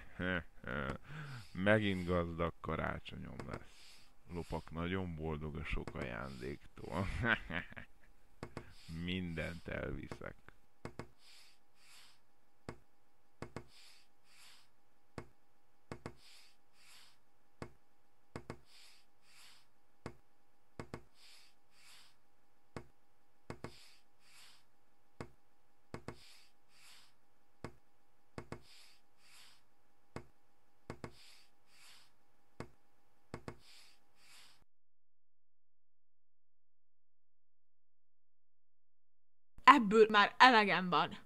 Megint gazdag karácsonyom lesz. Lopak nagyon boldog a sok ajándéktól. Mindent elviszek. Ebből már elegem van.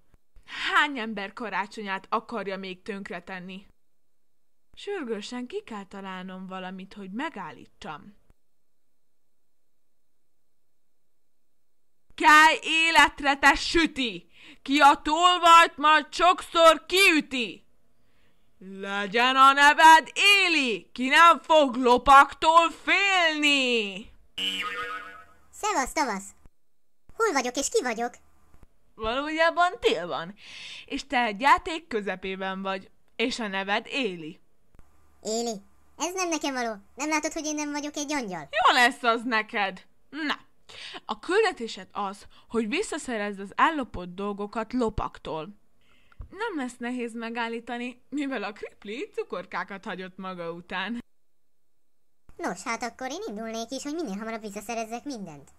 Hány ember karácsonyát akarja még tönkretenni? Sürgősen ki kell találnom valamit, hogy megállítsam. Kell életre, te süti! Ki a tolvajt majd sokszor kiüti! Legyen a neved Éli, ki nem fog lopaktól félni! Szevasz, tavasz! Hol vagyok és ki vagyok? valójában van. És te egy játék közepében vagy, és a neved Éli. Éli, ez nem nekem való. Nem látod, hogy én nem vagyok egy angyal? Jó lesz az neked. Na, a küldetésed az, hogy visszaszerezd az ellopott dolgokat lopaktól. Nem lesz nehéz megállítani, mivel a kripli cukorkákat hagyott maga után. Nos, hát akkor én indulnék is, hogy minél hamarabb visszaszerezzek mindent.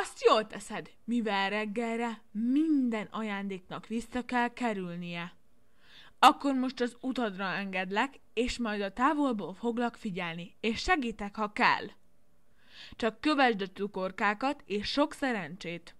Azt jól teszed, mivel reggelre minden ajándéknak vissza kell kerülnie. Akkor most az utadra engedlek, és majd a távolból foglak figyelni, és segítek, ha kell. Csak kövesd a cukorkákat, és sok szerencsét!